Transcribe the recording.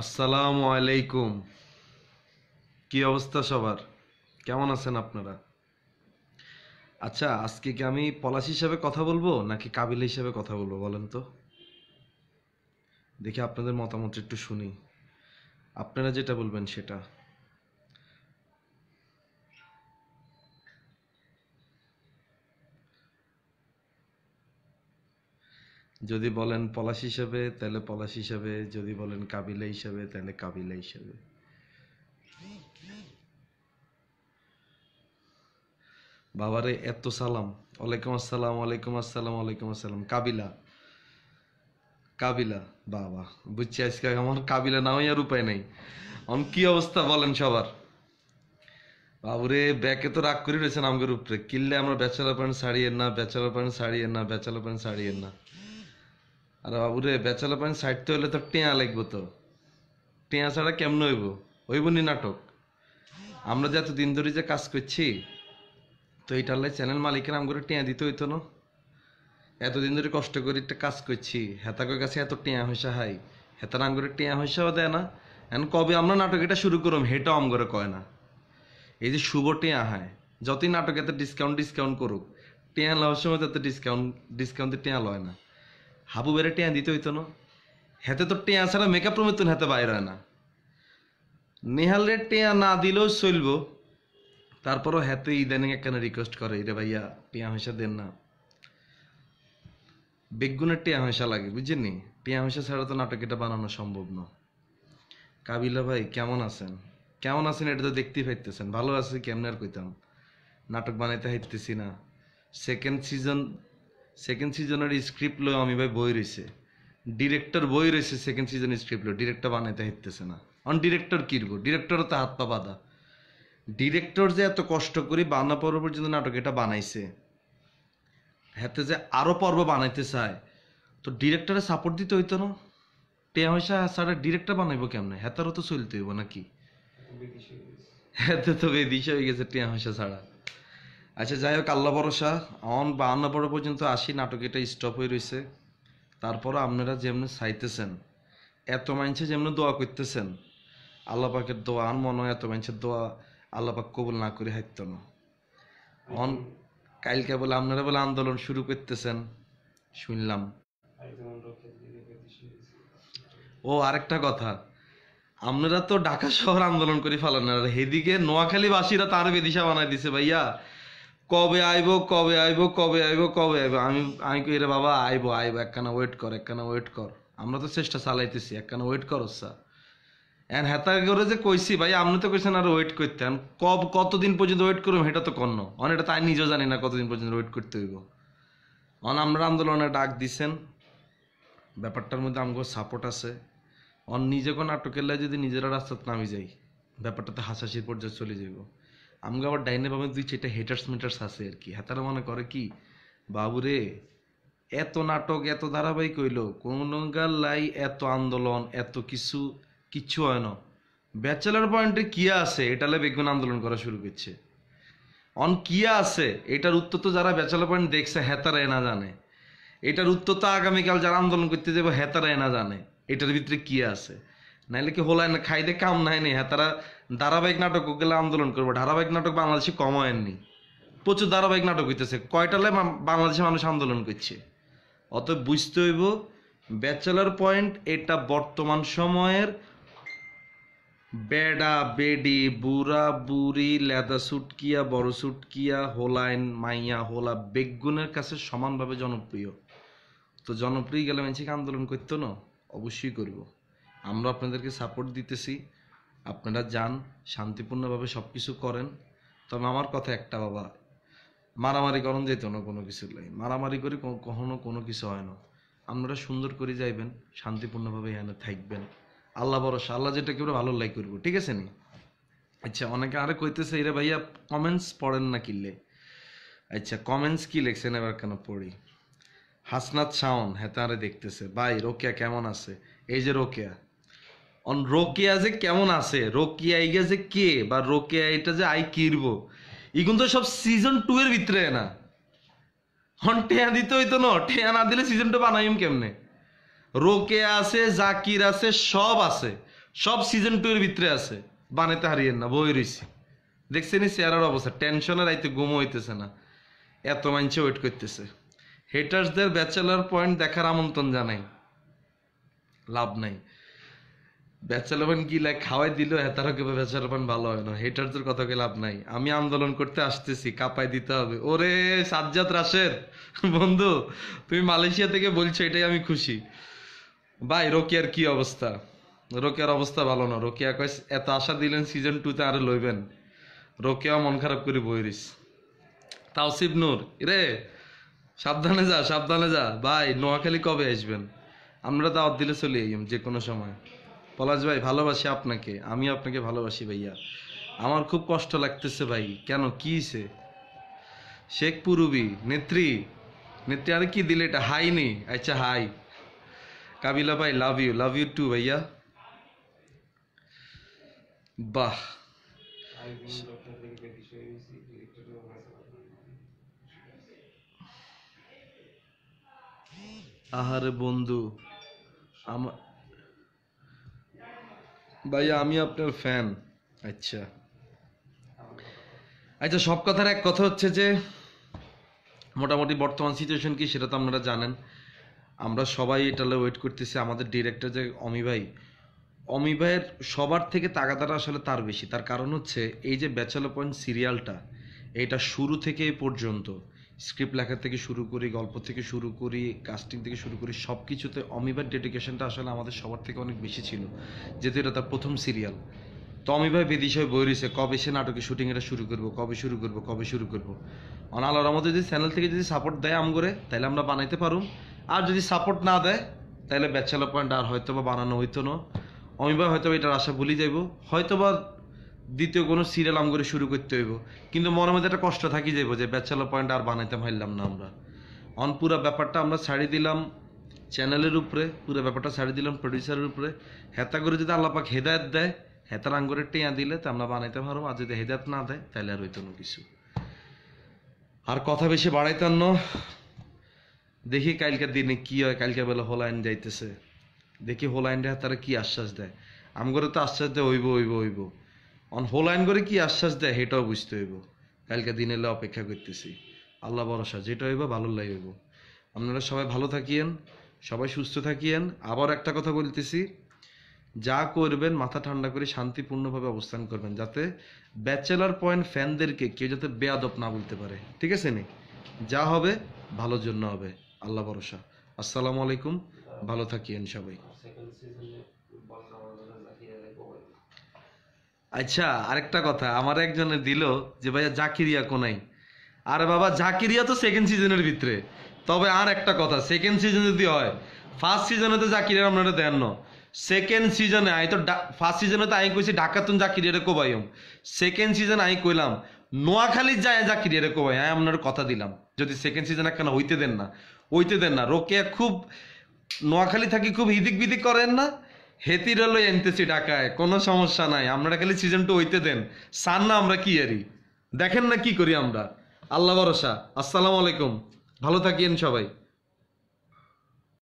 আসসালামু আলাইকুম কি অবস্থা সবার কেমন আছেন আপনারা আচ্ছা আজকে কি আমি পলাশ হিসাবে কথা বলবো নাকি কাবিল হিসাবে কথা বলবো বলেন তো দেখি আপনাদের মতামত একটু শুনি আপনারা যেটা বলবেন সেটা যদি বলেন পলাশ হিসাবে তাহলে পলাশ হিসাবে যদি বলেন কাবিলা হিসাবে তাহলে কাবিলা হিসাবে বাবারে এত সালাম ওয়ালাইকুম আসসালাম ওয়ালাইকুম আসসালাম ওয়ালাইকুম আসসালাম কাবিলা কাবিলা বাবা বুঝছি আজকে আমার কাবিলা নাও আর উপায় নাই অন কি অবস্থা বলেন সবার বাবুরে ব্যাকে তো রাগ করে রয়েছেন আমাকে উপরে কিনলে আমরা ব্যাচেলার প্যান্ট সারিয়ে না ব্যাচেলার প্যান্ট সারিয়ে না ব্যাচেলার প্যান্ট সারিয়ে না আর বাবুরে বেচালা পানি সাইডতে হলে তো টেঁয়া লাগবো তো টেঁয়া ছাড়া কেমন হইব হইব নি নাটক আমরা যে এতদিন ধরে যে কাজ করছি তো এইটার লাই চ্যানেল মালিকের আম করে টেঁয়া দিতে হইতো না এতদিন ধরে কষ্ট করে একটা কাজ করছি হেতাকের কাছে এত টেঁয়া হইসা হাই হেতার আম করে টেঁয়া হইসাও দেয় না এখন কবে আমরা নাটক এটা শুরু করুম হেটাও আম করে কয় না এই যে শুভ টেঁয়া হয় যতই নাটক এত ডিসকাউন্ট ডিসকাউন্ট করুক টেঁয়া লওয়ার সময় তো এত ডিসকাউন্ট ডিসকাউন্টে টেঁয়া লয় না হাবু বেড়ে টিয়া দিতে হইতো না হেতে তো টিয়া ছাড়া মেকআপ রুমে তো হেতে বাইর হয় না নেহালের টিয়া না দিলেও চলব তারপরও হেতে ইদানিং একখানে রিকোয়েস্ট করে রে ভাইয়া টিয়া হইসা দেন না বেগুনের টিয়া হইসা লাগে বুঝছেননি টিয়া হইসা ছাড়া তো নাটক এটা বানানো সম্ভব না কাবিলা ভাই কেমন আছেন কেমন আছেন এটা তো দেখতেই পাইতেছেন ভালো আছে কেমনে আর কইতাম নাটক বানাইতে হাইতেছি না সেকেন্ড সিজন সেকেন্ড সিজনের স্ক্রিপ্ট লয় আমি ভাই বই রয়েছে ডিরেক্টর বই রয়েছে সেকেন্ড সিজনের স্ক্রিপ্ট লয় ডিরেক্টর বানাইতে হইতেছে না অন ডিরেক্টর কিরব ডিরেক্টরও তো হাত পা বাঁধা ডিরেক্টর যে এত কষ্ট করে বানা পর্ব পর্যন্ত নাটক এটা বানাইছে হাতে যে আরও পর্ব বানাইতে চায় তো ডিরেক্টরে সাপোর্ট দিতে হইতো না টেয়া হইসা সারা ডিরেক্টর বানাইবো কেমনে হেতারও তো চলতে হইব নাকি হ্যাঁ তো বেদিশা হয়ে গেছে টেয়া হইসা ছাড়া আচ্ছা যাই হোক আল্লাহ ভরসা অন বাহান্ন বড় পর্যন্ত আসি নাটক এটা স্টপ হয়ে রয়েছে তারপর আপনারা যেমনি চাইতেছেন এত মানছে যেমনি দোয়া করতেছেন আল্লাহ পাকের দোয়া আন মনে এত মানুষের দোয়া আল্লাহ পাক কবুল না করে হাইত না অন কালকে বলে আপনারা বলে আন্দোলন শুরু করতেছেন শুনলাম ও আরেকটা কথা আপনারা তো ঢাকা শহর আন্দোলন করে আর হেদিকে নোয়াখালীবাসীরা তার বেদিশা বানাই দিছে ভাইয়া কবে আইব কবে আইব কবে আইব কবে আইব আমি আমি কই রে বাবা আইব আইব একখানা ওয়েট কর একখানা ওয়েট কর আমরা তো চেষ্টা চালাইতেছি একখানা ওয়েট করো স্যার এন হেতা করে যে কইছি ভাই আপনি তো কইছেন আর ওয়েট করতে কব কতদিন পর্যন্ত ওয়েট করুম এটা তো কন্ন অন এটা তাই নিজেও জানি না কতদিন পর্যন্ত ওয়েট করতে হইব অন আমরা আন্দোলনে ডাক দিছেন ব্যাপারটার মধ্যে আমাকে সাপোর্ট আছে অন নিজে কোনো লাই যদি নিজেরা রাস্তাতে নামি যাই ব্যাপারটাতে হাসাহাসির পর্যায়ে চলে যাইব আমগা আবার ডাইনে পাবেন দুই চারটা হেটার্স মেটার্স আছে আর কি হ্যাঁ মনে করে কি বাবুরে এত নাটক এত ধারাবাহিক হইল কোনগাল লাই এত আন্দোলন এত কিছু কিচ্ছু হয় না ব্যাচেলার পয়েন্টে কিয়া আছে এটালে বেগুন আন্দোলন করা শুরু করছে অন কিয়া আছে এটার উত্তর তো যারা ব্যাচেলার পয়েন্ট দেখছে হেতারা না জানে এটার উত্তর তো আগামীকাল যারা আন্দোলন করতে যাবো হেতারা না জানে এটার ভিতরে কিয়া আছে নাইলে কি হোলায় না খাইতে কাম নাই নি হেতারা ধারাবাহিক নাটক গেলে আন্দোলন করবো ধারাবাহিক নাটক বাংলাদেশে কম হয়নি প্রচুর ধারাবাহিক নাটক হইতেছে কয়টালে বাংলাদেশে মানুষ আন্দোলন করছে অত বুঝতে হইব ব্যাচেলার পয়েন্ট এটা বর্তমান সময়ের বেডা বেডি বুড়া বুড়ি লেদা সুটকিয়া বড় সুটকিয়া হোলাইন মাইয়া হোলা বেগুনের কাছে সমানভাবে জনপ্রিয় তো জনপ্রিয় গেলে মানুষকে আন্দোলন করতো না অবশ্যই করব আমরা আপনাদেরকে সাপোর্ট দিতেছি আপনারা যান শান্তিপূর্ণভাবে সব কিছু করেন তবে আমার কথা একটা বাবা মারামারি করন যেত না কোনো কিছু লাই মারামারি করে কখনো কোনো কিছু হয় না আপনারা সুন্দর করে যাইবেন শান্তিপূর্ণভাবে এখানে থাকবেন আল্লাহ বরস আল্লাহ যেটা কেউ ভালো লাই করবো ঠিক আছে নি আচ্ছা অনেকে আরে কইতেছে এরা ভাইয়া কমেন্টস পড়েন না লে আচ্ছা কমেন্টস কি লেখছেন এবার কেন পড়ি হাসনাত শাওন হ্যাঁ তারে দেখতেছে ভাই রোকেয়া কেমন আছে এই যে রোকেয়া অন রোকিয়া যে কেমন আছে রোকিয়া ইগা যে কে বা রোকিয়া এটা যে আই কিরবো ইগুন তো সব সিজন টু এর ভিতরে না হন টেয়া দিতে হইতো না টেয়া না দিলে সিজন টু বানাইম কেমনে রোকেয়া আছে জাকির আছে সব আছে সব সিজন টু এর ভিতরে আছে বানাইতে হারিয়েন না বই রইছি দেখছেন চেয়ারার অবস্থা টেনশনের আইতে গুমো হইতেছে না এত মানছে ওয়েট করতেছে হেটার্সদের ব্যাচেলার পয়েন্ট দেখার আমন্ত্রণ জানাই লাভ নাই ব্যাচেলবান কি লাইক খাওয়াই দিলেও হেতারও কেবে ব্যাচেলবান ভালো হয় না হেটারদের কথা কে লাভ নাই আমি আন্দোলন করতে আসতেছি কাপাই দিতে হবে ওরে সাজ্জাদ রাশেদ বন্ধু তুমি মালয়েশিয়া থেকে বলছো এটাই আমি খুশি ভাই রোকিয়ার কি অবস্থা রোকিয়ার অবস্থা ভালো না রোকিয়া কয় এত আশা দিলেন সিজন টুতে আরে লইবেন রোকিয়াও মন খারাপ করে বইরিস তাওসিফ নূর রে সাবধানে যা সাবধানে যা ভাই নোয়াখালী কবে আসবেন আমরা দাওয়াত দিলে চলে যে কোনো সময় পলাশ ভাই ভালোবাসি আপনাকে আমি আপনাকে ভালোবাসি ভাইয়া আমার খুব কষ্ট লাগতেছে ভাই কেন কি সে শেখ পুরুবি নেত্রী নেত্রী আরে কি দিলে এটা হাই নি আচ্ছা হাই কাবিলা ভাই love you love you too ভাইয়া বাহ আহারে বন্ধু আমার ভাইয়া আমি আপনার ফ্যান আচ্ছা আচ্ছা সব কথার এক কথা হচ্ছে যে মোটামুটি বর্তমান সিচুয়েশন কি সেটা তো আপনারা জানেন আমরা সবাই এটা ওয়েট করতেছি আমাদের ডিরেক্টর যে অমি ভাই অমি ভাইয়ের সবার থেকে তাগাদাটা আসলে তার বেশি তার কারণ হচ্ছে এই যে ব্যাচেল পয়েন্ট সিরিয়ালটা এটা শুরু থেকে পর্যন্ত স্ক্রিপ্ট লেখার থেকে শুরু করি গল্প থেকে শুরু করি কাস্টিং থেকে শুরু করি সব কিছুতে অমিবার ডেডিকেশনটা আসলে আমাদের সবার থেকে অনেক বেশি ছিল যেহেতু এটা তার প্রথম সিরিয়াল তো অমিভাই বেদিশয় বই রয়েছে কবে সে নাটকে শুটিং এটা শুরু করবো কবে শুরু করবো কবে শুরু করবো অন আলোর আমাদের যদি চ্যানেল থেকে যদি সাপোর্ট দেয় আম করে তাহলে আমরা বানাইতে পারুম আর যদি সাপোর্ট না দেয় তাহলে ব্যাচেলার পয়েন্ট আর হয়তো বা বানানো হইতো না অমিভাই হয়তো এটার আশা ভুলে যাইব হয়তো বা দ্বিতীয় কোনো সিরিয়াল আম করে শুরু করতে হইব কিন্তু মনের মধ্যে একটা কষ্ট থাকি যাইব যে ব্যাচেলার পয়েন্ট আর বানাইতে পারলাম না আমরা অন পুরো ব্যাপারটা আমরা ছাড়ি দিলাম চ্যানেলের উপরে পুরো ব্যাপারটা ছাড়ি দিলাম প্রডিউসারের উপরে হেতা করে যদি আল্লাপাক হেদায়ত দেয় হেতার আঙ্গুরের টেঁয়া দিলে তা আমরা বানাইতে পারবো আর যদি হেদায়ত না দেয় তাহলে আর হইতো না কিছু আর কথা বেশি বাড়াইতাম না দেখি কালকের দিনে কি হয় কালকে বেলা হোলাইন যাইতেছে দেখি হোলাইনটা তারা কি আশ্বাস দেয় আমগরে তো আশ্বাস দেয় হইব হইব হইব অন হোল আইন করে কি আশ্বাস দেয় সেটাও বুঝতে হইব কালকে দিন এলে অপেক্ষা করতেছি আল্লাহ ভরসা যেটা হইব ভালো লাগবে আপনারা সবাই ভালো থাকিয়েন সবাই সুস্থ থাকিয়েন আবার একটা কথা বলতেছি যা করবেন মাথা ঠান্ডা করে শান্তিপূর্ণভাবে অবস্থান করবেন যাতে ব্যাচেলার পয়েন্ট ফ্যানদেরকে কেউ যাতে বেয়াদব না বলতে পারে ঠিক আছে নি যা হবে ভালোর জন্য হবে আল্লাহ ভরসা আসসালামু আলাইকুম ভালো থাকিয়েন সবাই আচ্ছা আরেকটা কথা আমার একজনে দিল যে ভাইয়া জাকিরিয়া কোনাই আরে বাবা জাকিরিয়া তো সেকেন্ড সিজনের ভিতরে তবে আর একটা কথা সেকেন্ড সিজন যদি হয় ফার্স্ট সিজনে তো জাকিরিয়া আপনারা দেন না সেকেন্ড সিজনে আই তো ফার্স্ট সিজনে তো আই কইছি ডাকাতুন জাকিরিয়ারে কোবাইম সেকেন্ড সিজন আই কইলাম নোয়াখালীর যায় জাকিরিয়ারে কোবাই আই আপনার কথা দিলাম যদি সেকেন্ড সিজন একখানা হইতে দেন না হইতে দেন না রোকেয়া খুব নোয়াখালী থাকি খুব হিদিক বিদিক করেন না হেতির হলো এনতেছি ঢাকায় কোনো সমস্যা নাই আমরা খালি সিজন টু হইতে দেন সান না আমরা কি আরি দেখেন না কি করি আমরা আল্লাহ ভরসা আসসালামু আলাইকুম ভালো থাকিয়েন সবাই